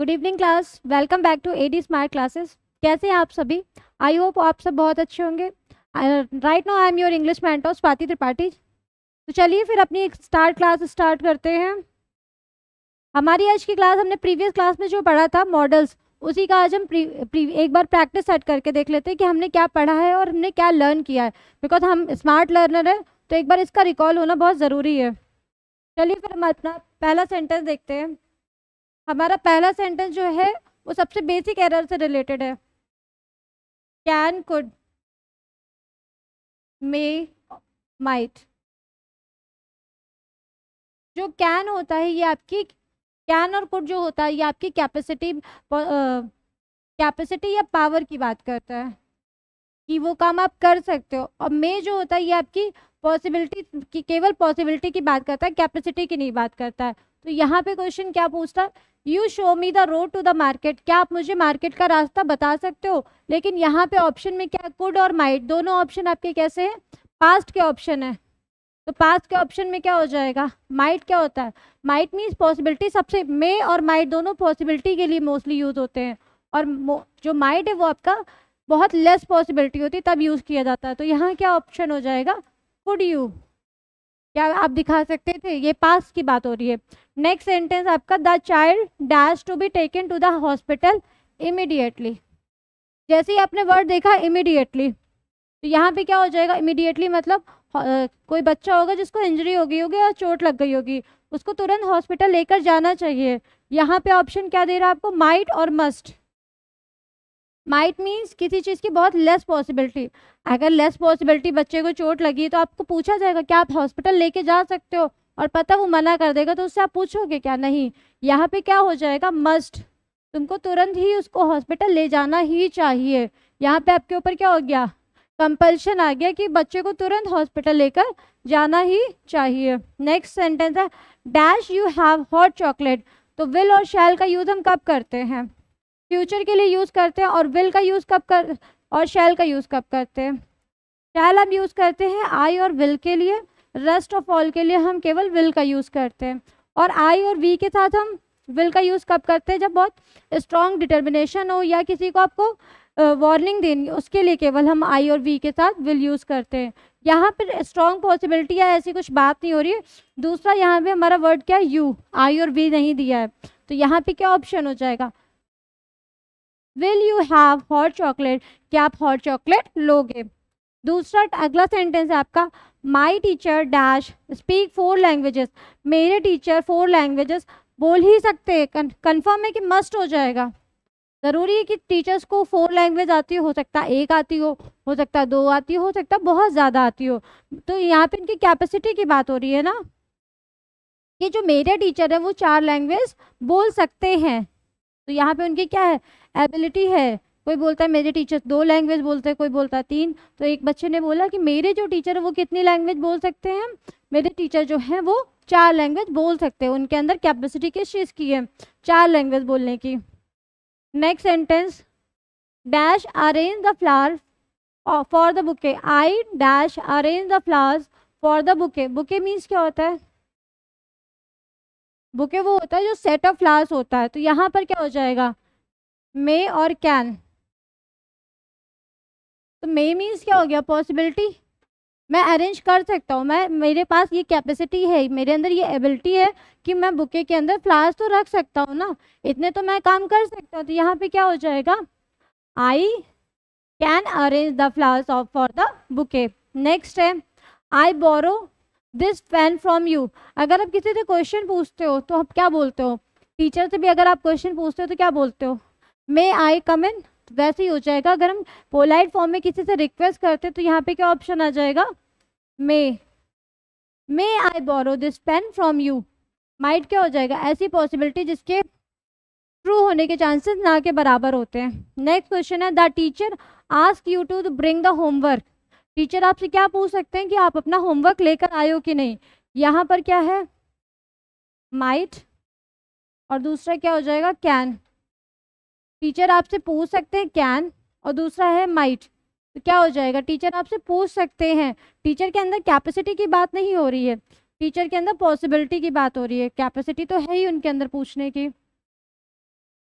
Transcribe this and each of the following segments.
Good evening class welcome back to A D smart classes कैसे हैं आप सभी आई होप आप सब बहुत अच्छे होंगे right no I am your English mentor Swati Tripathi तो चलिए फिर अपनी स्टार्ट क्लास स्टार्ट करते हैं हमारी आज की क्लास हमने प्रीवियस क्लास में जो पढ़ा था मॉडल्स उसी का आज हम प्री, प्री, एक बार प्रैक्टिस सेट करके देख लेते हैं कि हमने क्या पढ़ा है और हमने क्या लर्न किया है बिकॉज हम स्मार्ट लर्नर हैं तो एक बार इसका रिकॉल होना बहुत ज़रूरी है चलिए फिर हम अपना पहला सेंटेंस देखते हैं हमारा पहला सेंटेंस जो है वो सबसे बेसिक एरर से रिलेटेड है कैन कुड मे माइट जो कैन होता है ये आपकी कैन और कुड जो होता है ये आपकी कैपेसिटी कैपेसिटी या पावर की बात करता है कि वो काम आप कर सकते हो और मे जो होता है ये आपकी पॉसिबिलिटी की केवल पॉसिबिलिटी की बात करता है कैपेसिटी की नहीं बात करता है तो यहाँ पे क्वेश्चन क्या पूछता you show me the road to the market क्या आप मुझे मार्केट का रास्ता बता सकते हो लेकिन यहाँ पे ऑप्शन में क्या कुड और माइट दोनों ऑप्शन आपके कैसे हैं पास्ट के ऑप्शन है तो पास्ट के ऑप्शन में क्या हो जाएगा माइट क्या होता है माइट मीन्स पॉसिबिलिटी सबसे मे और माइट दोनों पॉसिबिलिटी के लिए मोस्टली यूज होते हैं और जो माइट है वो आपका बहुत लेस पॉसिबिलिटी होती है तब यूज़ किया जाता है तो यहाँ क्या ऑप्शन हो जाएगा कुड यू क्या आप दिखा सकते थे ये पास की बात हो रही है नेक्स्ट सेंटेंस आपका the child dash to be taken to the hospital immediately जैसे ही आपने वर्ड देखा इमिडिएटली तो यहाँ पे क्या हो जाएगा इमिडिएटली मतलब कोई बच्चा होगा जिसको इंजरी हो गई होगी या चोट लग गई होगी उसको तुरंत हॉस्पिटल लेकर जाना चाहिए यहाँ पे ऑप्शन क्या दे रहा है आपको माइट और मस्ट माइट मीन्स किसी चीज़ की बहुत लेस पॉसिबिलिटी अगर लेस पॉसिबिलिटी बच्चे को चोट लगी तो आपको पूछा जाएगा क्या आप हॉस्पिटल लेके जा सकते हो और पता वो मना कर देगा तो उससे आप पूछोगे क्या नहीं यहाँ पे क्या हो जाएगा मस्ट तुमको तुरंत ही उसको हॉस्पिटल ले जाना ही चाहिए यहाँ पे आपके ऊपर क्या हो गया कंपल्शन आ गया कि बच्चे को तुरंत हॉस्पिटल लेकर जाना ही चाहिए नेक्स्ट सेंटेंस है dash you have hot chocolate तो विल और शैल का यूज़ हम कब करते हैं फ्यूचर के लिए यूज़ करते हैं और विल का यूज़ कब कर और शैल का यूज़ कब करते हैं शैल हम यूज़ करते हैं आई और विल के लिए रेस्ट ऑफ ऑल के लिए हम केवल विल का यूज़ करते हैं और आई और वी के साथ हम विल का यूज़ कब करते हैं जब बहुत स्ट्रॉन्ग डिटर्मिनेशन हो या किसी को आपको वार्निंग देनी उसके लिए केवल हम आई और वी के साथ विल यूज़ करते हैं यहाँ पर स्ट्रॉन्ग पॉसिबिलिटी है ऐसी कुछ बात नहीं हो रही है दूसरा यहाँ पे हमारा वर्ड क्या है यू आई और वी नहीं दिया है तो यहाँ पे क्या ऑप्शन हो जाएगा will you have hot chocolate क्या आप हॉट चॉकलेट लोगे दूसरा अगला सेंटेंस है आपका my teacher dash speak four languages मेरे टीचर फोर लैंग्वेजेस बोल ही सकते हैं कन्फर्म है कि मस्ट हो जाएगा ज़रूरी है कि टीचर्स को फोर लैंग्वेज आती हो सकता है एक आती हो हो सकता है दो आती हो हो सकता है बहुत ज़्यादा आती हो तो यहाँ पे इनकी कैपेसिटी की बात हो रही है ना कि जो मेरे टीचर हैं वो चार लैंग्वेज बोल सकते हैं तो यहाँ पे उनकी क्या है एबिलिटी है कोई बोलता है मेरे टीचर दो लैंग्वेज बोलते हैं कोई बोलता है तीन तो एक बच्चे ने बोला कि मेरे जो टीचर है वो कितनी लैंग्वेज बोल सकते हैं मेरे टीचर जो हैं वो चार लैंग्वेज बोल सकते हैं उनके अंदर कैपेसिटी किस चीज़ की है चार लैंग्वेज बोलने की next sentence dash arrange the flower for the bouquet I dash arrange the flowers for the bouquet bouquet means क्या होता है बुके वो होता है जो सेट ऑफ फ्लावर्स होता है तो यहाँ पर क्या हो जाएगा मे और कैन तो मे मीन्स क्या हो गया पॉसिबिलिटी मैं अरेंज कर सकता हूँ मैं मेरे पास ये कैपेसिटी है मेरे अंदर ये एबिलिटी है कि मैं बुके के अंदर फ्लावर्स तो रख सकता हूँ ना इतने तो मैं काम कर सकता हूँ तो यहाँ पे क्या हो जाएगा I can arrange the flowers of for the bouquet next है I borrow this pen from you अगर आप किसी से क्वेश्चन पूछते हो तो आप क्या बोलते हो टीचर से भी अगर आप क्वेश्चन पूछते हो तो क्या बोलते हो मे आई कम इन तो वैसे ही हो जाएगा अगर हम पोलाइट फॉर्म में किसी से रिक्वेस्ट करते तो यहाँ पे क्या ऑप्शन आ जाएगा may may I borrow this pen from you might क्या हो जाएगा ऐसी पॉसिबिलिटी जिसके ट्रू होने के चांसेस ना के बराबर होते हैं नेक्स्ट क्वेश्चन है the teacher ask you to bring the homework teacher आपसे क्या पूछ सकते हैं कि आप अपना होमवर्क लेकर आए हो कि नहीं यहाँ पर क्या है माइट और दूसरा क्या हो जाएगा कैन टीचर आपसे पूछ सकते हैं कैन और दूसरा है माइट तो क्या हो जाएगा टीचर आपसे पूछ सकते हैं टीचर के अंदर कैपेसिटी की बात नहीं हो रही है टीचर के अंदर पॉसिबिलिटी की बात हो रही है कैपेसिटी तो है ही उनके अंदर पूछने की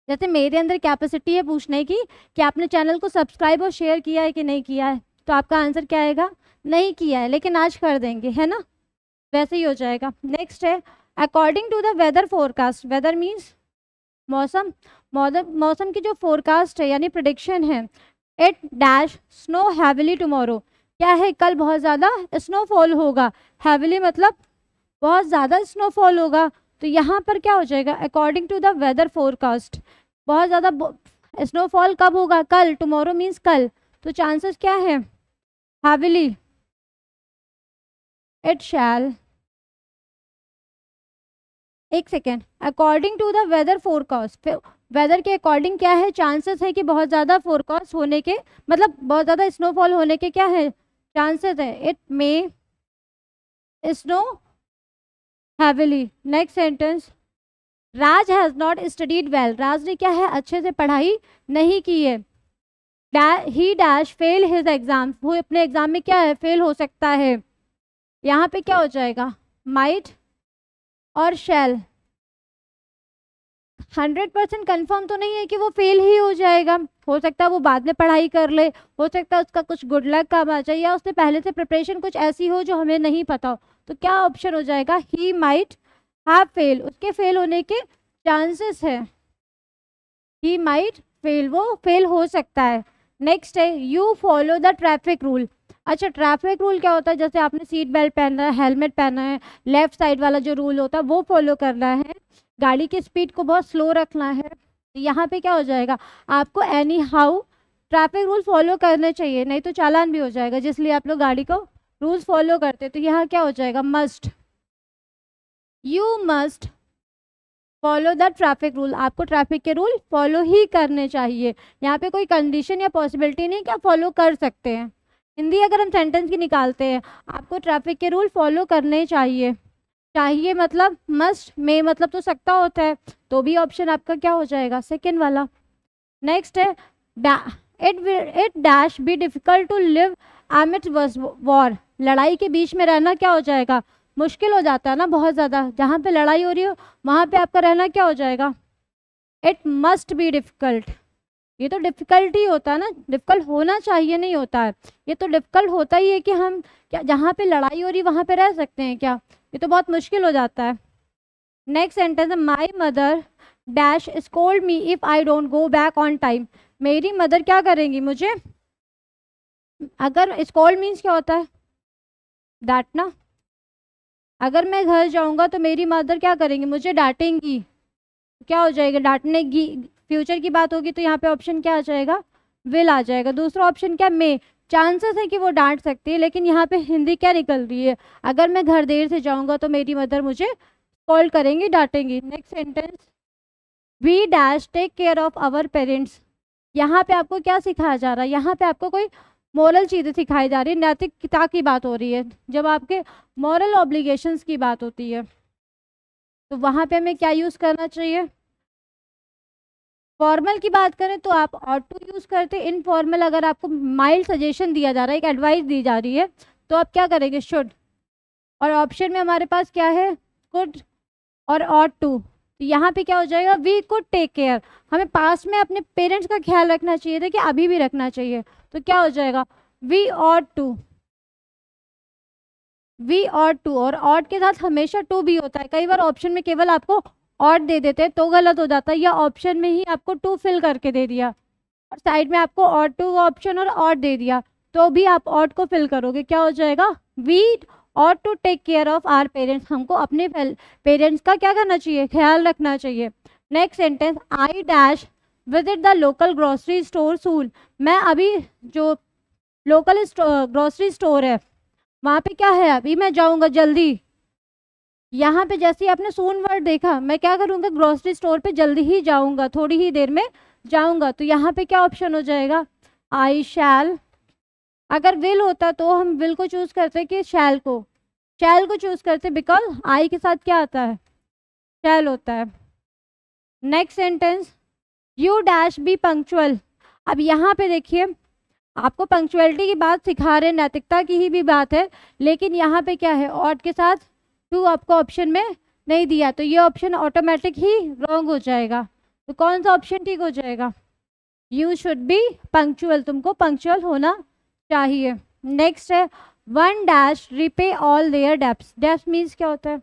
जैसे मेरे अंदर कैपेसिटी है पूछने की कि आपने चैनल को सब्सक्राइब और शेयर किया है कि नहीं किया है तो आपका आंसर क्या आएगा नहीं किया है लेकिन आज कर देंगे है ना वैसे ही हो जाएगा नेक्स्ट है according to the weather forecast weather means मौसम मौसम की जो फोरकास्ट है यानी प्रडिक्शन है it dash snow heavily tomorrow क्या है कल बहुत ज़्यादा स्नोफॉल होगा हैविली मतलब बहुत ज़्यादा स्नोफॉल होगा तो यहाँ पर क्या हो जाएगा according to the weather forecast बहुत ज़्यादा स्नोफॉल कब होगा कल टमोरो मीन्स कल तो चांसेस क्या है हैविली इट शैल एक second according to the weather forecast weather के अकॉर्डिंग क्या है चांसेस है कि बहुत ज़्यादा फोरकास्ट होने के मतलब बहुत ज़्यादा स्नोफॉल होने के क्या है चांसेस है it may snow heavily next sentence Raj has not studied well Raj ने क्या है अच्छे से पढ़ाई नहीं की है ही डैश फेल हिज एग्ज़ाम वो अपने एग्ज़ाम में क्या है फेल हो सकता है यहाँ पे क्या हो जाएगा माइट और शेल हंड्रेड परसेंट कन्फर्म तो नहीं है कि वो फेल ही हो जाएगा हो सकता है वो बाद में पढ़ाई कर ले हो सकता है उसका कुछ गुड लक काम आ जाए या उसने पहले से प्रिपरेशन कुछ ऐसी हो जो हमें नहीं पता हो तो क्या ऑप्शन हो जाएगा ही माइट हैव फेल उसके फेल होने के चांसेस है ही माइट फेल वो फेल हो सकता है नेक्स्ट है you follow the traffic rule अच्छा ट्रैफिक रूल क्या होता है जैसे आपने सीट बेल्ट पहना है हेलमेट पहना है लेफ्ट साइड वाला जो रूल होता है वो फॉलो करना है गाड़ी की स्पीड को बहुत स्लो रखना है तो यहाँ पे क्या हो जाएगा आपको any how traffic rule follow करने चाहिए नहीं तो चालान भी हो जाएगा जिसलिए आप लोग गाड़ी को रूल्स फॉलो करते तो यहाँ क्या हो जाएगा must you must follow the traffic rule आपको ट्रैफिक के रूल फॉलो ही करने चाहिए यहाँ पे कोई कंडीशन या पॉसिबिलिटी नहीं क्या फॉलो कर सकते हैं हिंदी अगर हम सेंटेंस की निकालते हैं आपको ट्रैफिक के रूल फॉलो करने चाहिए चाहिए मतलब मस्ट मे मतलब तो सकता होता है तो भी ऑप्शन आपका क्या हो जाएगा सेकेंड वाला नेक्स्ट है it it dash be difficult to live it war लड़ाई के बीच में रहना क्या हो जाएगा मुश्किल हो जाता है ना बहुत ज़्यादा जहाँ पे लड़ाई हो रही हो वहाँ पे आपका रहना क्या हो जाएगा इट मस्ट बी डिफ़िकल्ट ये तो डिफ़िकल्ट ही होता है ना डिफ़िकल्ट होना चाहिए नहीं होता है ये तो डिफ़िकल्ट होता ही है कि हम क्या जहाँ पे लड़ाई हो रही वहाँ पे रह सकते हैं क्या ये तो बहुत मुश्किल हो जाता है next sentence my mother dash scold me if I don't go back on time मेरी मदर क्या करेंगी मुझे अगर स्कोल्ड मीन्स क्या होता है डांटना अगर मैं घर जाऊँगा तो मेरी मदर क्या करेंगी मुझे डांटेंगी क्या हो जाएगा डांटने फ्यूचर की बात होगी तो यहाँ पे ऑप्शन क्या आ जाएगा विल आ जाएगा दूसरा ऑप्शन क्या मे चांसेस है कि वो डांट सकती है लेकिन यहाँ पे हिंदी क्या निकल रही है अगर मैं घर देर से जाऊँगा तो मेरी मदर मुझे कॉल करेंगी डांटेंगी next sentence we dash take care of our parents यहाँ पे आपको क्या सिखाया जा रहा है यहाँ पे आपको कोई मॉरल चीज़ें सिखाई जा रही है नैतिकता की बात हो रही है जब आपके मॉरल ऑब्लिगेशंस की बात होती है तो वहाँ पे हमें क्या यूज़ करना चाहिए फॉर्मल की बात करें तो आप ऑट टू यूज़ करते हैं इनफॉर्मल अगर आपको माइल्ड सजेशन दिया जा रहा है एक एडवाइस दी जा रही है तो आप क्या करेंगे शुड और ऑप्शन में हमारे पास क्या है कुड और ऑट टू तो यहाँ पे क्या हो जाएगा वी कुड टेक केयर हमें पास में अपने पेरेंट्स का ख्याल रखना चाहिए था कि अभी भी रखना चाहिए तो क्या हो जाएगा we ought to we ought to और ऑट के साथ हमेशा टू भी होता है कई बार ऑप्शन में केवल आपको और दे देते तो गलत हो जाता या ऑप्शन में ही आपको टू फिल करके दे दिया और साइड में आपको और टू ऑप्शन और और दे दिया तो भी आप ऑट को फिल करोगे क्या हो जाएगा we ought to take care of our parents हमको अपने पेरेंट्स का क्या करना चाहिए ख्याल रखना चाहिए next sentence I dash visit the local grocery store सूल मैं अभी जो लोकल ग्रॉसरी स्टोर है वहाँ पे क्या है अभी मैं जाऊँगा जल्दी यहाँ पे जैसे आपने सोन वर्ड देखा मैं क्या करूँगा ग्रोसरी स्टोर पे जल्दी ही जाऊँगा थोड़ी ही देर में जाऊँगा तो यहाँ पे क्या ऑप्शन हो जाएगा आई शैल अगर विल होता तो हम विल को चूज़ करते कि शैल को शैल को चूज़ करते बिकॉज आई के साथ क्या आता है शैल होता है next sentence you dash be punctual अब यहाँ पे देखिए आपको पंक्चुअलिटी की बात सिखा रहे नैतिकता की ही भी बात है लेकिन यहाँ पे क्या है ऑट के साथ टू आपको ऑप्शन में नहीं दिया तो ये ऑप्शन ऑटोमेटिक ही रॉन्ग हो जाएगा तो कौन सा ऑप्शन ठीक हो जाएगा यू शुड बी पंक्चुअल तुमको पंक्चुअल होना चाहिए नेक्स्ट है one dash repay all their debts debts means क्या होता है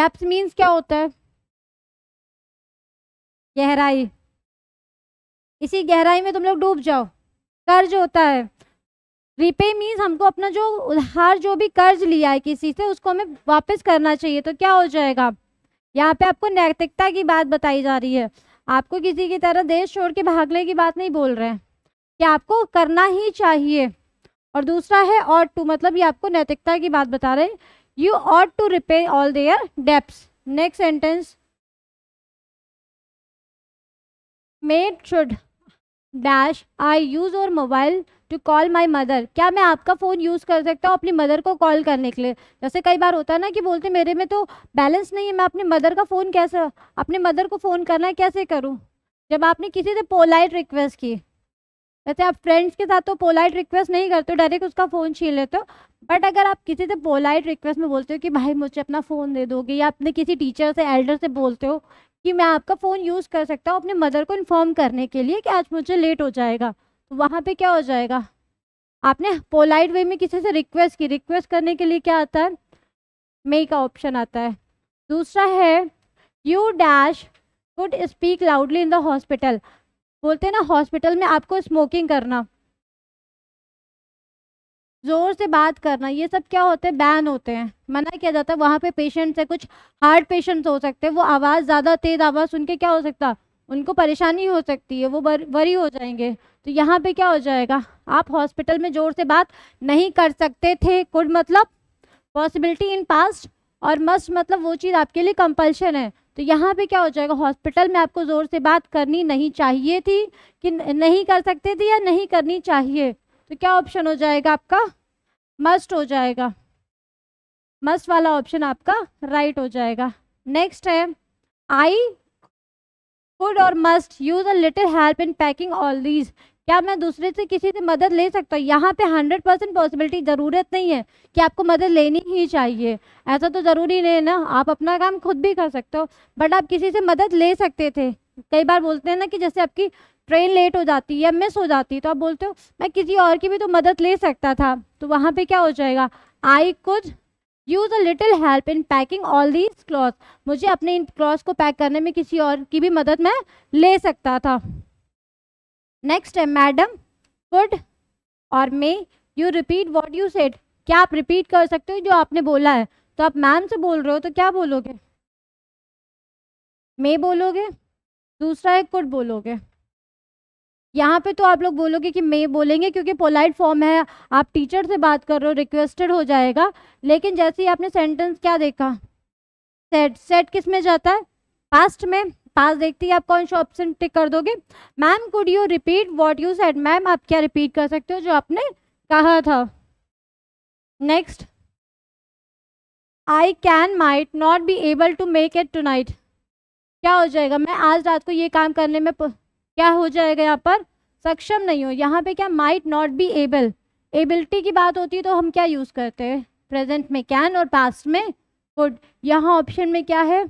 डेप्स मीन्स क्या होता है गहराई इसी गहराई में तुम लोग डूब जाओ कर्ज होता है रिपे मीन्स हमको अपना जो उधार जो भी कर्ज लिया है किसी से उसको हमें वापस करना चाहिए तो क्या हो जाएगा यहाँ पे आपको नैतिकता की बात बताई जा रही है आपको किसी की तरह देश छोड़ के भागने की बात नहीं बोल रहे हैं कि आपको करना ही चाहिए और दूसरा है और टू मतलब ये आपको नैतिकता की बात बता रहे हैं you ought to repay all their debts next sentence may should dash I use your mobile to call my mother क्या मैं आपका फ़ोन यूज़ कर सकता हूँ अपनी मदर को कॉल करने के लिए जैसे कई बार होता है ना कि बोलते मेरे में तो बैलेंस नहीं है मैं अपनी मदर का फ़ोन कैसे अपने मदर को फ़ोन करना है कैसे करूँ जब आपने किसी से पोलाइट रिक्वेस्ट की वैसे आप फ्रेंड्स के साथ तो पोलाइट रिक्वेस्ट नहीं करते हो डायरेक्ट उसका फ़ोन छीन लेते हो बट अगर आप किसी से पोलाइट रिक्वेस्ट में बोलते हो कि भाई मुझे अपना फ़ोन दे दोगे या अपने किसी टीचर से एल्डर से बोलते हो कि मैं आपका फ़ोन यूज़ कर सकता हूँ अपने मदर को इन्फॉर्म करने के लिए कि आज मुझे लेट हो जाएगा तो वहाँ पर क्या हो जाएगा आपने पोलाइट वे में किसी से रिक्वेस्ट की रिक्वेस्ट करने के लिए क्या आता है मे का ऑप्शन आता है दूसरा है you dash could speak loudly in the hospital बोलते हैं ना हॉस्पिटल में आपको स्मोकिंग करना जोर से बात करना ये सब क्या होते हैं बैन होते हैं मना किया जाता है वहाँ पे पेशेंट्स है कुछ हार्ट पेशेंट्स हो सकते हैं वो आवाज़ ज़्यादा तेज़ आवाज़ सुन के क्या हो सकता उनको परेशानी हो सकती है वो वरी हो जाएंगे तो यहाँ पे क्या हो जाएगा आप हॉस्पिटल में ज़ोर से बात नहीं कर सकते थे कुछ मतलब पॉसिबिलिटी इन पास्ट और मस्ट मतलब वो चीज़ आपके लिए कंपल्शन है तो यहाँ पे क्या हो जाएगा हॉस्पिटल में आपको ज़ोर से बात करनी नहीं चाहिए थी कि नहीं कर सकते थे या नहीं करनी चाहिए तो क्या ऑप्शन हो जाएगा आपका मस्ट हो जाएगा मस्ट वाला ऑप्शन आपका राइट हो जाएगा नेक्स्ट है I could or must use a little help in packing all these क्या मैं दूसरे से किसी से मदद ले सकता हूँ यहाँ पे हंड्रेड परसेंट पॉसिबिलिटी ज़रूरत नहीं है कि आपको मदद लेनी ही चाहिए ऐसा तो ज़रूरी नहीं है ना आप अपना काम खुद भी कर सकते हो बट आप किसी से मदद ले सकते थे कई बार बोलते हैं ना कि जैसे आपकी ट्रेन लेट हो जाती है या मिस हो जाती है तो आप बोलते हो मैं किसी और की भी तो मदद ले सकता था तो वहाँ पे क्या हो जाएगा I could use a little help in packing all these cloth मुझे अपने इन क्लॉथ को पैक करने में किसी और की भी मदद मैं ले सकता था नेक्स्ट है madam good or may you repeat what you said क्या आप रिपीट कर सकते हो जो आपने बोला है तो आप मैम से बोल रहे हो तो क्या बोलोगे मे बोलोगे दूसरा है कुड बोलोगे यहाँ पे तो आप लोग बोलोगे कि मे बोलेंगे क्योंकि पोलाइट फॉर्म है आप टीचर से बात कर रहे हो रिक्वेस्टेड हो जाएगा लेकिन जैसे ही आपने सेंटेंस क्या देखा सेट सेट किस में जाता है पास्ट में पास देखते ही आप कौन सा ऑप्शन टिक कर दोगे ma'am could you repeat what you said ma'am आप क्या रिपीट कर सकते हो जो आपने कहा था next I can might not be able to make it tonight क्या हो जाएगा मैं आज रात को ये काम करने में क्या हो जाएगा यहाँ पर सक्षम नहीं हूँ यहाँ पे क्या might not be able ability की बात होती है तो हम क्या यूज़ करते हैं प्रेजेंट में कैन और पास्ट में गुड यहाँ ऑप्शन में क्या है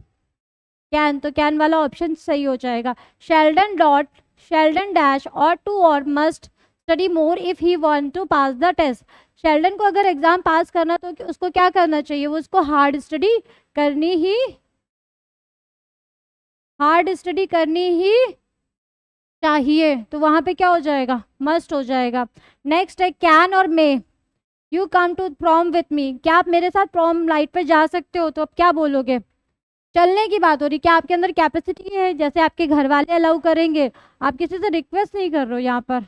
कैन तो कैन वाला ऑप्शन सही हो जाएगा Sheldon dot Sheldon dash ought to or must study more if he want to pass the test Sheldon को अगर एग्ज़ाम पास करना तो उसको क्या करना चाहिए वो उसको हार्ड स्टडी करनी ही हार्ड स्टडी करनी ही चाहिए तो वहाँ पे क्या हो जाएगा मस्ट हो जाएगा नेक्स्ट है can or may you come to prom with me क्या आप मेरे साथ प्रॉम लाइट पे जा सकते हो तो अब क्या बोलोगे चलने की बात हो रही क्या आपके अंदर कैपेसिटी है जैसे आपके घर वाले अलाउ करेंगे आप किसी से रिक्वेस्ट नहीं कर रहे हो यहाँ पर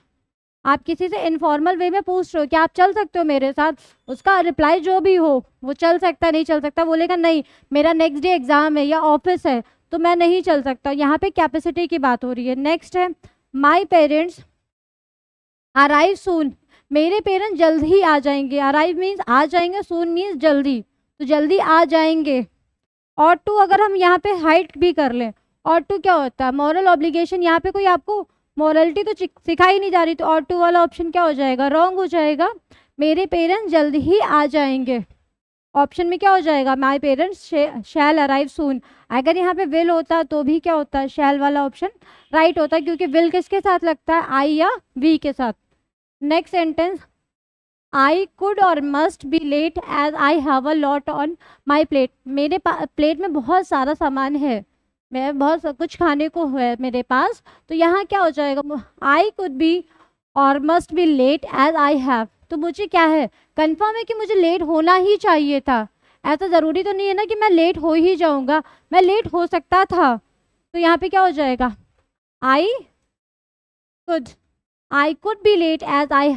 आप किसी से इनफॉर्मल वे में पूछ रहे हो कि आप चल सकते हो मेरे साथ उसका रिप्लाई जो भी हो वो चल सकता नहीं चल सकता बोलेगा नहीं मेरा नेक्स्ट डे एग्ज़ाम है या ऑफिस है तो मैं नहीं चल सकता यहाँ पे कैपेसिटी की बात हो रही है नेक्स्ट है माई पेरेंट्स अराइव सून मेरे पेरेंट्स जल्द ही आ जाएंगे अराइव मीन्स आ जाएंगे सून मीन्स जल्दी तो जल्दी आ जाएंगे और टू अगर हम यहाँ पे हाइट भी कर लें और टू क्या होता है मॉरल ऑब्लिगेशन यहाँ पे कोई आपको मॉरलिटी तो सिखाई नहीं जा रही तो और टू वाला ऑप्शन क्या हो जाएगा रॉन्ग हो जाएगा मेरे पेरेंट्स जल्द ही आ जाएंगे ऑप्शन में क्या हो जाएगा माई पेरेंट्स शैल अराइव सून अगर यहाँ पे विल होता तो भी क्या होता है शैल वाला ऑप्शन राइट होता क्योंकि विल किसके साथ लगता है आई या वी के साथ next sentence I could or must be late as I have a lot on my plate मेरे प्लेट में बहुत सारा सामान है मैं बहुत कुछ खाने को है मेरे पास तो यहाँ क्या हो जाएगा I could be or must be late as I have तो मुझे क्या है कन्फर्म है कि मुझे लेट होना ही चाहिए था ऐसा ज़रूरी तो नहीं है ना कि मैं लेट हो ही जाऊँगा मैं लेट हो सकता था तो यहाँ पे क्या हो जाएगा I could I could be late as I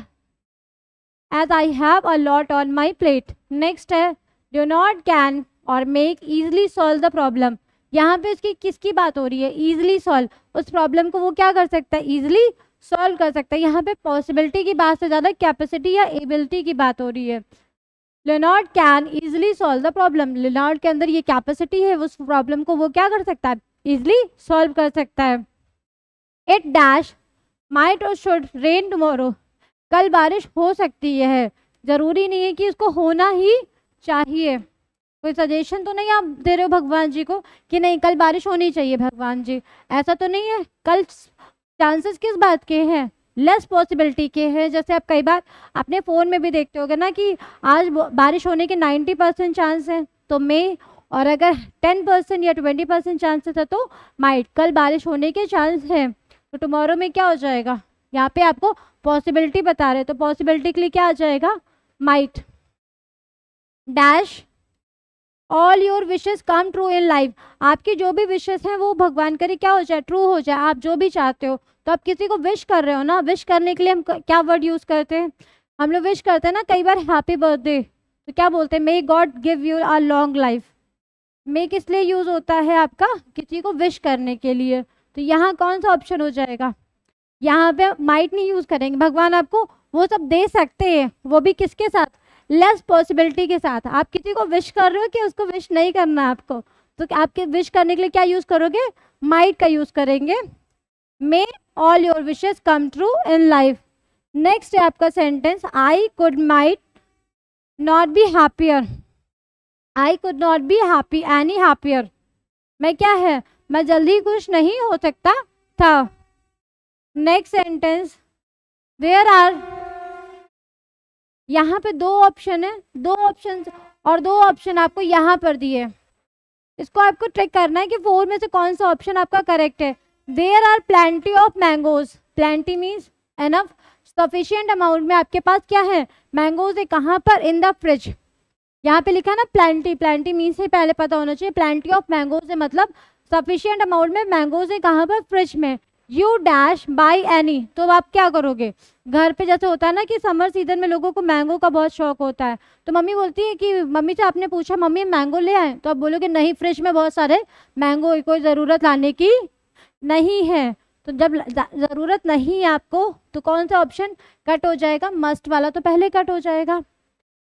as I have a lot on my plate next है डो नॉट कैन और make easily solve the problem यहाँ पे उसकी किसकी बात हो रही है ईजिली सॉल्व उस प्रॉब्लम को वो क्या कर सकता है ईजिली सॉल्व कर सकता है यहाँ पे पॉसिबिलिटी की बात से ज़्यादा कैपेसिटी या एबिलिटी की बात हो रही है Leonard can easily solve the problem Leonard के अंदर ये कैपेसिटी है उस प्रॉब्लम को वो क्या कर सकता है ईजिली सॉल्व कर सकता है इट डैश माइट और शुड रेन टमोरो कल बारिश हो सकती है ज़रूरी नहीं है कि इसको होना ही चाहिए कोई सजेशन तो नहीं आप दे रहे हो भगवान जी को कि नहीं कल बारिश होनी चाहिए भगवान जी ऐसा तो नहीं है कल चांसेस किस बात के हैं लेस पॉसिबिलिटी के हैं जैसे आप कई बार अपने फ़ोन में भी देखते होगे ना कि आज बारिश होने के 90 परसेंट चांस हैं तो मे और अगर 10 परसेंट या 20 परसेंट चांसेस है तो माइट कल बारिश होने के चांस हैं तो टुमारो में क्या हो जाएगा यहाँ पे आपको पॉसिबिलिटी बता रहे तो पॉसिबिलिटी के लिए क्या आ जाएगा might dash all your wishes come true in life आपकी जो भी विशेज हैं वो भगवान करे क्या हो जाए ट्रू हो जाए आप जो भी चाहते हो तो आप किसी को विश कर रहे हो ना विश करने के लिए हम क्या वर्ड यूज़ करते हैं हम लोग विश करते हैं ना कई बार हैप्पी बर्थडे तो क्या बोलते हैं may god give you are long life may किस लिए यूज़ होता है आपका किसी को विश करने के लिए तो यहाँ कौन सा ऑप्शन हो जाएगा यहाँ पे माइट नहीं यूज करेंगे भगवान आपको वो सब दे सकते हैं वो भी किसके साथ लेस पॉसिबिलिटी के साथ आप किसी को विश कर रहे हो कि उसको विश नहीं करना आपको तो आपके विश करने के लिए क्या यूज करोगे माइट का यूज करेंगे may all your wishes come true in life next है आपका sentence I could might not be happier I could not be happy any happier मैं क्या है मैं जल्दी खुश नहीं हो सकता था नेक्स्ट सेंटेंस देयर आर यहाँ पे दो ऑप्शन है दो ऑप्शन और दो ऑप्शन आपको यहाँ पर दिए इसको आपको ट्रेक करना है कि फोर में से कौन सा ऑप्शन आपका करेक्ट है there are plenty of mangoes plenty means enough sufficient amount में आपके पास क्या है मैंगोज है कहाँ पर इन द फ्रिज यहाँ पे लिखा ना प्लान्टी प्लान्टी मीन्स ही पहले पता होना चाहिए प्लान्टी ऑफ मैंगोज है मतलब सफिशियंट अमाउंट में मैंगोज है कहाँ पर फ्रिज में यू डैश बाई एनी तो आप क्या करोगे घर पे जैसे होता है ना कि समर सीजन में लोगों को मैंगो का बहुत शौक होता है तो मम्मी बोलती है कि मम्मी से आपने पूछा मम्मी मैंगो ले आए तो आप बोलोगे नहीं फ्रिज में बहुत सारे मैंगो कोई ज़रूरत लाने की नहीं है तो जब ज़रूरत नहीं है आपको तो कौन सा ऑप्शन कट हो जाएगा मस्ट वाला तो पहले कट हो जाएगा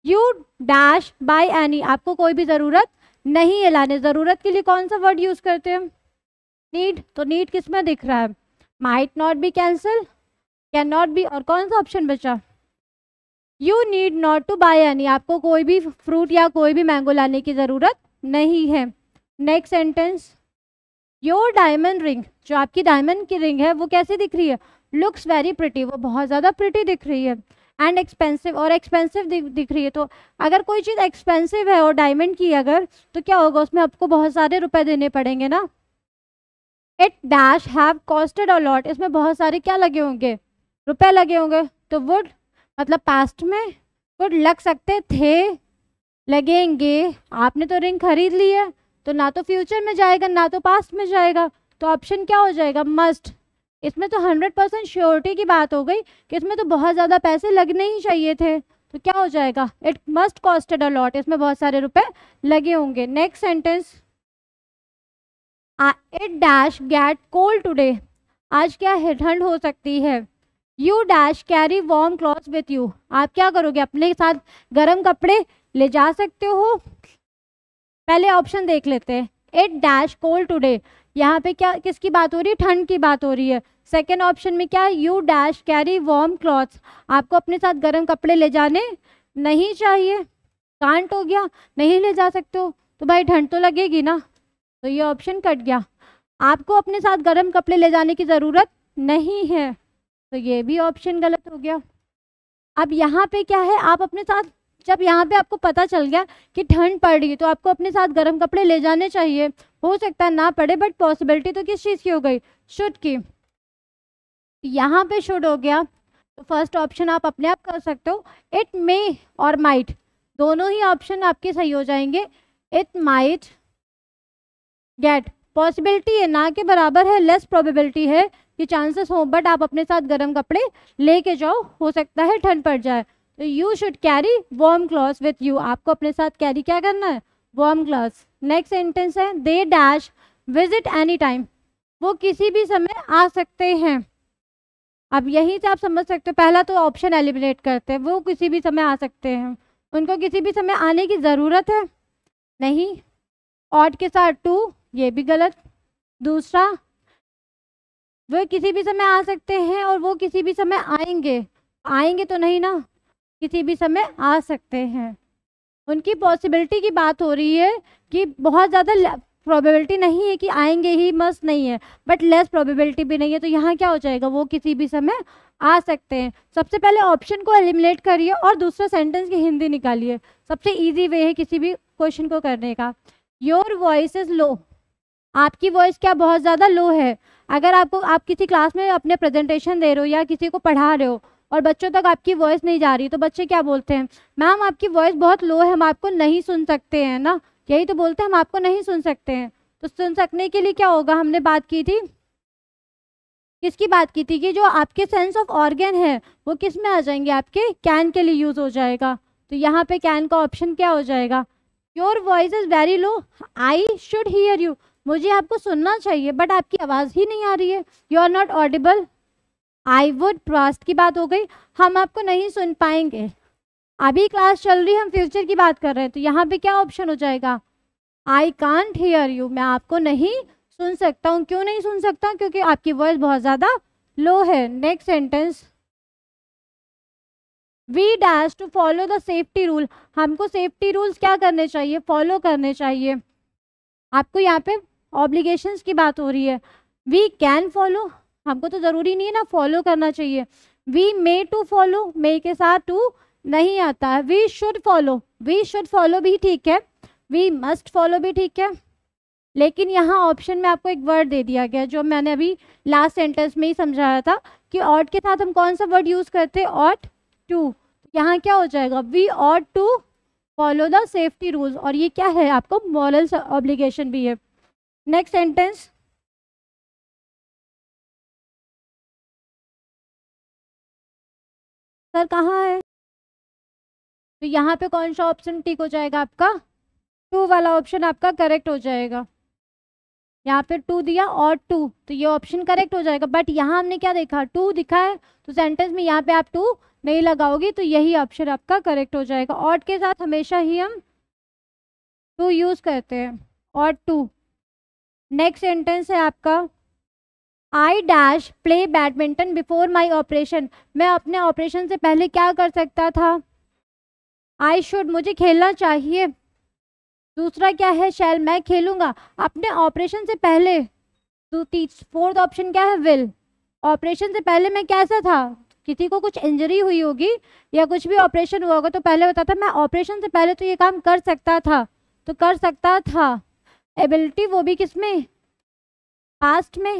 यू डैश बाई एनी आपको कोई भी ज़रूरत नहीं है लाने ज़रूरत के लिए कौन सा वर्ड यूज़ करते हैं नीड तो नीड किस में दिख रहा है might not be cancel can not be और कौन सा ऑप्शन बचा you need not to buy any आपको कोई भी फ्रूट या कोई भी मैंगो लाने की ज़रूरत नहीं है next sentence your diamond ring जो आपकी डायमंड की रिंग है वो कैसे दिख रही है लुक्स वेरी प्रिटी वो बहुत ज़्यादा प्रिटी दिख रही है एंड एक्सपेंसिव और एक्सपेंसिव दिख रही है तो अगर कोई चीज़ एक्सपेंसिव है और डायमंड की अगर तो क्या होगा उसमें आपको बहुत सारे रुपए देने पड़ेंगे ना it dash have costed a lot इसमें बहुत सारे क्या लगे होंगे रुपए लगे होंगे तो वुड मतलब पास्ट में वुड लग सकते थे लगेंगे आपने तो रिंग खरीद ली है तो ना तो फ्यूचर में जाएगा ना तो पास्ट में जाएगा तो ऑप्शन क्या हो जाएगा मस्ट इसमें तो हंड्रेड परसेंट श्योरिटी की बात हो गई कि इसमें तो बहुत ज़्यादा पैसे लगने ही चाहिए थे तो क्या हो जाएगा it must costed a lot इसमें बहुत सारे रुपए लगे होंगे next sentence it dash get cold today आज क्या है ठंड हो सकती है you dash carry warm cloth with you आप क्या करोगे अपने साथ गर्म कपड़े ले जा सकते हो पहले ऑप्शन देख लेते हैं इट डैश कोल्ड टुडे यहाँ पे क्या किसकी बात हो रही है ठंड की बात हो रही है सेकेंड ऑप्शन में क्या you dash carry warm clothes आपको अपने साथ गर्म कपड़े ले जाने नहीं चाहिए कांट हो गया नहीं ले जा सकते हो तो भाई ठंड तो लगेगी ना तो ये ऑप्शन कट गया आपको अपने साथ गर्म कपड़े ले जाने की ज़रूरत नहीं है तो ये भी ऑप्शन गलत हो गया अब यहाँ पे क्या है आप अपने साथ जब यहाँ पे आपको पता चल गया कि ठंड पड़ रही है तो आपको अपने साथ गर्म कपड़े ले जाने चाहिए हो सकता है ना पड़े बट पॉसिबिलिटी तो किस चीज़ की हो गई शुड की यहाँ पे शुड हो गया तो फर्स्ट ऑप्शन आप अपने आप कर सकते हो इट मे और माइट दोनों ही ऑप्शन आपके सही हो जाएंगे इट माइट गेट पॉसिबिलिटी है ना के बराबर है लेस प्रोबेबिलिटी है कि चांसेस हो बट आप अपने साथ गर्म कपड़े लेके जाओ हो सकता है ठंड पड़ जाए तो you should carry warm cloth with you आपको अपने साथ कैरी क्या करना है वॉर्म क्लॉथ नेक्स्ट सेंटेंस है they dash visit any time वो किसी भी समय आ सकते हैं अब यहीं से आप समझ सकते हो पहला तो ऑप्शन एलिमिनेट करते हैं वो किसी भी समय आ सकते हैं उनको किसी भी समय आने की ज़रूरत है नहीं ऑट के साथ टू ये भी गलत दूसरा वे किसी भी समय आ सकते हैं और वो किसी भी समय आएंगे आएंगे तो नहीं ना किसी भी समय आ सकते हैं उनकी पॉसिबिलिटी की बात हो रही है कि बहुत ज़्यादा प्रोबेबिलिटी नहीं है कि आएंगे ही मस्त नहीं है बट लेस प्रोबेबिलिटी भी नहीं है तो यहाँ क्या हो जाएगा वो किसी भी समय आ सकते हैं सबसे पहले ऑप्शन को एलिमिनेट करिए और दूसरा सेंटेंस की हिंदी निकालिए सबसे ईजी वे है किसी भी क्वेश्चन को करने का योर वॉइस इज़ लो आपकी वॉइस क्या बहुत ज़्यादा लो है अगर आपको आप किसी क्लास में अपने प्रेजेंटेशन दे रहे हो या किसी को पढ़ा रहे हो और बच्चों तक आपकी वॉइस नहीं जा रही तो बच्चे क्या बोलते हैं मैम आपकी वॉइस बहुत लो है हम आपको नहीं सुन सकते हैं ना यही तो बोलते हैं हम आपको नहीं सुन सकते हैं तो सुन सकने के लिए क्या होगा हमने बात की थी किसकी बात की थी कि जो आपके सेंस ऑफ ऑर्गेन है वो किस में आ जाएंगे आपके कैन के लिए यूज़ हो जाएगा तो यहाँ पे कैन का ऑप्शन क्या हो जाएगा your voice is very low I should hear you मुझे आपको सुनना चाहिए बट आपकी आवाज़ ही नहीं आ रही है you are not audible I would प्रास्ट की बात हो गई हम आपको नहीं सुन पाएंगे अभी क्लास चल रही है हम फ्यूचर की बात कर रहे हैं तो यहाँ पे क्या ऑप्शन हो जाएगा आई कॉन्ट हेयर यू मैं आपको नहीं सुन सकता हूँ क्यों नहीं सुन सकता हूं? क्योंकि आपकी वॉइस बहुत ज़्यादा लो है next sentence we dash to follow the safety rule हमको सेफ्टी रूल्स क्या करने चाहिए फॉलो करने चाहिए आपको यहाँ पे ऑब्लिगेशंस की बात हो रही है वी कैन फॉलो हमको तो ज़रूरी नहीं है ना फॉलो करना चाहिए we may to follow may के साथ टू नहीं आता है we should follow we should follow भी ठीक है वी मस्ट फॉलो भी ठीक है लेकिन यहाँ ऑप्शन में आपको एक वर्ड दे दिया गया जो मैंने अभी लास्ट सेंटेंस में ही समझाया था कि ऑट के साथ हम कौन सा वर्ड यूज़ करते हैं ऑट टू यहाँ क्या हो जाएगा we ought to follow the safety rules और ये क्या है आपको मॉरल ऑब्लिगेशन भी है नेक्स्ट सेंटेंस सर कहाँ है तो यहाँ पे कौन सा ऑप्शन टिक हो जाएगा आपका टू वाला ऑप्शन आपका करेक्ट हो जाएगा यहाँ पे टू दिया और टू तो ये ऑप्शन करेक्ट हो जाएगा बट यहाँ हमने क्या देखा टू दिखा है तो सेंटेंस में यहाँ पे आप टू नहीं लगाओगे तो यही ऑप्शन आपका करेक्ट हो जाएगा ऑट के साथ हमेशा ही हम टू यूज़ करते हैं ऑट टू नेक्स्ट सेंटेंस है आपका I dash play badminton before my operation मैं अपने ऑपरेशन से पहले क्या कर सकता था आई शुड मुझे खेलना चाहिए दूसरा क्या है शैल मैं खेलूँगा अपने ऑपरेशन से पहले तो फोर्थ ऑप्शन क्या है विल ऑपरेशन से पहले मैं कैसा था किसी को कुछ इंजरी हुई होगी या कुछ भी ऑपरेशन हुआ होगा तो पहले बताता मैं ऑपरेशन से पहले तो ये काम कर सकता था तो कर सकता था एबिलिटी वो भी किस में पास्ट में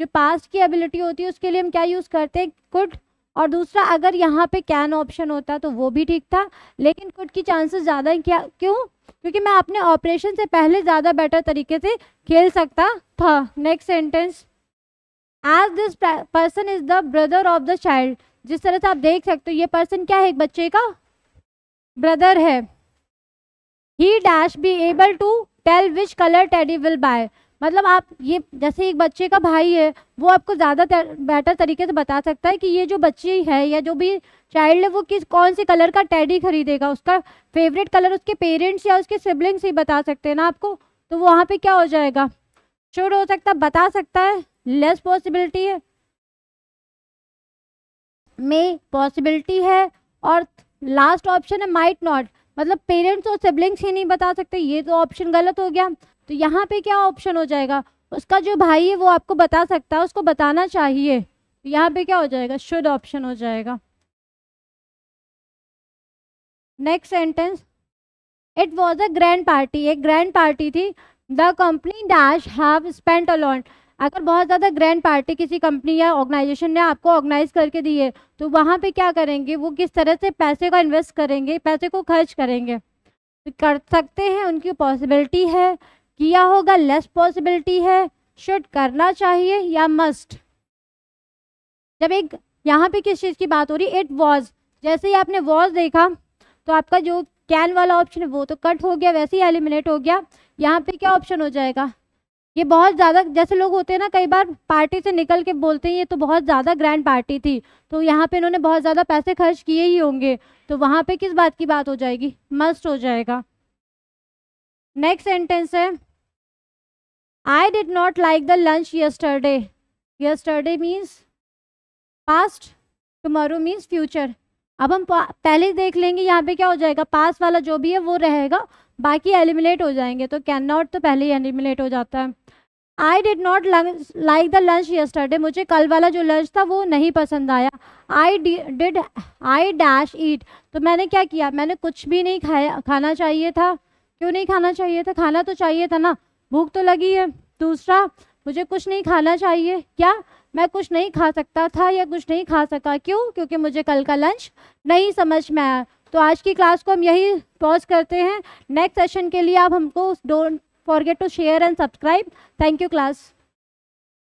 जो पास्ट की एबिलिटी होती है उसके लिए हम क्या यूज़ करते हैं कुड और दूसरा अगर यहाँ पे कैन ऑप्शन होता तो वो भी ठीक था लेकिन कुड की चांसेस ज़्यादा क्या क्यों क्योंकि मैं अपने ऑपरेशन से पहले ज़्यादा बेटर तरीके से खेल सकता था next sentence as this person is the brother of the child जिस तरह से आप देख सकते हो ये पर्सन क्या है एक बच्चे का ब्रदर है ही dash be able to tell which colour teddy will buy मतलब आप ये जैसे एक बच्चे का भाई है वो आपको ज़्यादा बेटर तरीके से बता सकता है कि ये जो बच्ची है या जो भी चाइल्ड है वो किस कौन से कलर का टैडी खरीदेगा उसका फेवरेट कलर उसके पेरेंट्स या उसके सिबलिंग्स ही बता सकते हैं ना आपको तो वहाँ पे क्या हो जाएगा शुड हो सकता है बता सकता है लेस पॉसिबिलिटी है मे पॉसिबिलिटी है और लास्ट ऑप्शन है माइट नॉट मतलब पेरेंट्स और सिबलिंग्स ही नहीं बता सकते ये तो ऑप्शन गलत हो गया तो यहाँ पे क्या ऑप्शन हो जाएगा उसका जो भाई है वो आपको बता सकता है उसको बताना चाहिए तो यहाँ पे क्या हो जाएगा शुड ऑप्शन हो जाएगा next sentence it was a grand party एक ग्रैंड पार्टी थी the company dash have spent a lot अगर बहुत ज़्यादा ग्रैंड पार्टी किसी कंपनी या ऑर्गेनाइजेशन ने आपको ऑर्गेनाइज करके दी है तो वहाँ पे क्या करेंगे वो किस तरह से पैसे का इन्वेस्ट करेंगे पैसे को खर्च करेंगे तो कर सकते हैं उनकी पॉसिबिलिटी है किया होगा लेस पॉसिबिलिटी है शुड करना चाहिए या मस्ट जब एक यहाँ पे किस चीज़ की बात हो रही इट वॉज जैसे ही आपने वॉज देखा तो आपका जो कैन वाला ऑप्शन है वो तो कट हो गया वैसे ही एलिमिनेट हो गया यहाँ पे क्या ऑप्शन हो जाएगा ये बहुत ज़्यादा जैसे लोग होते हैं ना कई बार पार्टी से निकल के बोलते हैं ये तो बहुत ज़्यादा ग्रैंड पार्टी थी तो यहाँ पे इन्होंने बहुत ज़्यादा पैसे खर्च किए ही होंगे तो वहाँ पे किस बात की बात हो जाएगी मस्ट हो जाएगा नेक्स्ट सेंटेंस है I did not like the lunch yesterday yesterday means past tomorrow means future अब हम पहले देख लेंगे यहाँ पे क्या हो जाएगा पास वाला जो भी है वो रहेगा बाकी एलिमिनेट हो जाएंगे तो कैन नॉट तो पहले ही एलिमिनेट हो जाता है I did not like the lunch yesterday मुझे कल वाला जो लंच था वो नहीं पसंद आया आई डिड आई डैश ईट तो मैंने क्या किया मैंने कुछ भी नहीं खाया खाना चाहिए था क्यों नहीं खाना चाहिए था खाना तो चाहिए था ना भूख तो लगी है दूसरा मुझे कुछ नहीं खाना चाहिए क्या मैं कुछ नहीं खा सकता था या कुछ नहीं खा सका क्यों क्योंकि मुझे कल का लंच नहीं समझ में आया तो आज की क्लास को हम यही पॉज करते हैं नेक्स्ट सेशन के लिए आप हमको don't forget to share and subscribe thank you class